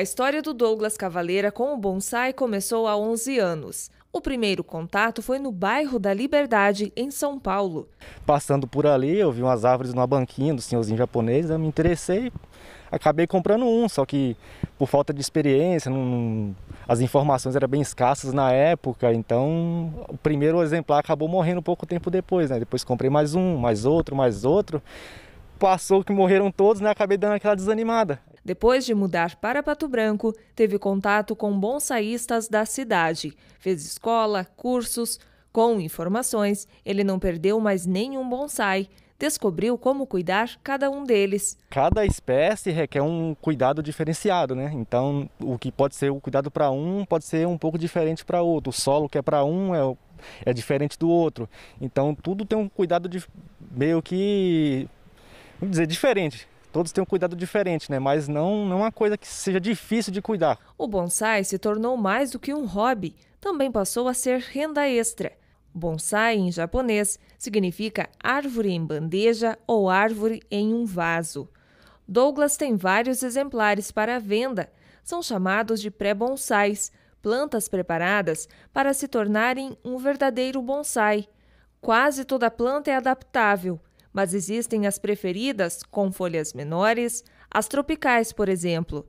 A história do Douglas Cavaleira com o bonsai começou há 11 anos. O primeiro contato foi no bairro da Liberdade, em São Paulo. Passando por ali, eu vi umas árvores numa banquinha do senhorzinho japonês, eu me interessei, acabei comprando um, só que por falta de experiência, não, as informações eram bem escassas na época, então o primeiro exemplar acabou morrendo pouco tempo depois, né? Depois comprei mais um, mais outro, mais outro. Passou que morreram todos, né? Acabei dando aquela desanimada. Depois de mudar para Pato Branco, teve contato com bonsaístas da cidade, fez escola, cursos. Com informações, ele não perdeu mais nenhum bonsai, descobriu como cuidar cada um deles. Cada espécie requer um cuidado diferenciado, né? Então, o que pode ser o cuidado para um pode ser um pouco diferente para outro. O solo que é para um é, é diferente do outro. Então, tudo tem um cuidado de meio que, vamos dizer, diferente todos têm um cuidado diferente, né? Mas não, não é uma coisa que seja difícil de cuidar. O bonsai se tornou mais do que um hobby, também passou a ser renda extra. Bonsai, em japonês, significa árvore em bandeja ou árvore em um vaso. Douglas tem vários exemplares para venda. São chamados de pré-bonsais, plantas preparadas para se tornarem um verdadeiro bonsai. Quase toda planta é adaptável, mas existem as preferidas, com folhas menores, as tropicais, por exemplo.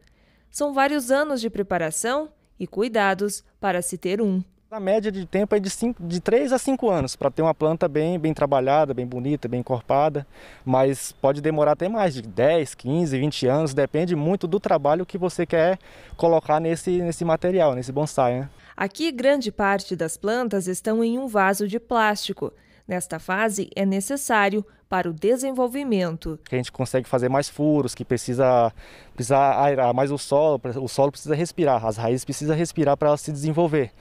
São vários anos de preparação e cuidados para se ter um. A média de tempo é de, cinco, de 3 a 5 anos para ter uma planta bem, bem trabalhada, bem bonita, bem encorpada, mas pode demorar até mais de 10, 15, 20 anos, depende muito do trabalho que você quer colocar nesse, nesse material, nesse bonsai. Né? Aqui, grande parte das plantas estão em um vaso de plástico. Nesta fase, é necessário para o desenvolvimento. A gente consegue fazer mais furos, que precisa, precisa aerar mais o solo, o solo precisa respirar, as raízes precisam respirar para se desenvolver.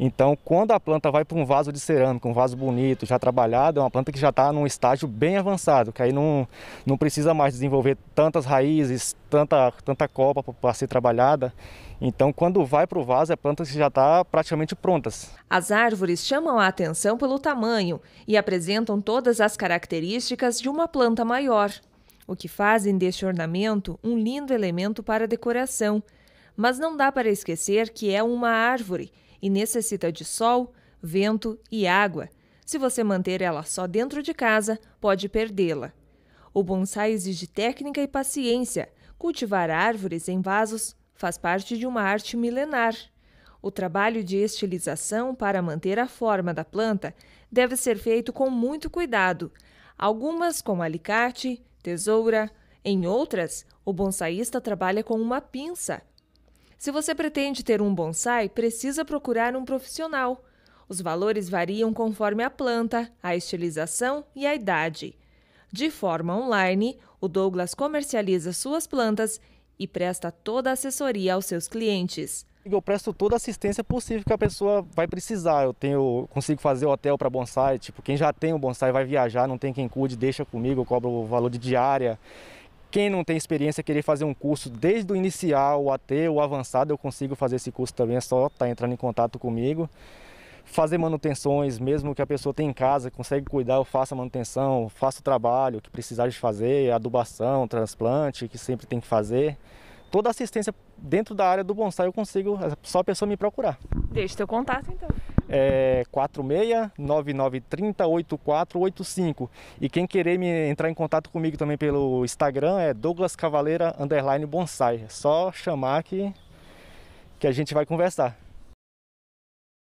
Então, quando a planta vai para um vaso de cerâmica, um vaso bonito, já trabalhado, é uma planta que já está num estágio bem avançado, que aí não, não precisa mais desenvolver tantas raízes, tanta, tanta copa para ser trabalhada. Então, quando vai para o vaso, é planta que já está praticamente prontas. As árvores chamam a atenção pelo tamanho e apresentam todas as características características de uma planta maior, o que fazem deste ornamento um lindo elemento para decoração. Mas não dá para esquecer que é uma árvore e necessita de sol, vento e água. Se você manter ela só dentro de casa, pode perdê-la. O bonsai exige técnica e paciência. Cultivar árvores em vasos faz parte de uma arte milenar. O trabalho de estilização para manter a forma da planta deve ser feito com muito cuidado, algumas com alicate, tesoura, em outras, o bonsaísta trabalha com uma pinça. Se você pretende ter um bonsai, precisa procurar um profissional. Os valores variam conforme a planta, a estilização e a idade. De forma online, o Douglas comercializa suas plantas e presta toda a assessoria aos seus clientes. Eu presto toda a assistência possível que a pessoa vai precisar. Eu tenho, consigo fazer hotel para bonsai, tipo, quem já tem o bonsai vai viajar, não tem quem cuide, deixa comigo, eu cobro o valor de diária. Quem não tem experiência querer fazer um curso desde o inicial até o avançado, eu consigo fazer esse curso também, é só estar tá entrando em contato comigo. Fazer manutenções, mesmo que a pessoa tenha em casa, consegue cuidar, eu faço a manutenção, faço o trabalho que precisar de fazer, adubação, transplante, que sempre tem que fazer toda assistência dentro da área do bonsai eu consigo, só a pessoa me procurar. Deixa teu contato então. É 46-9930-8485. E quem querer me entrar em contato comigo também pelo Instagram é Douglas Cavaleira Underline Bonsai. É só chamar que, que a gente vai conversar.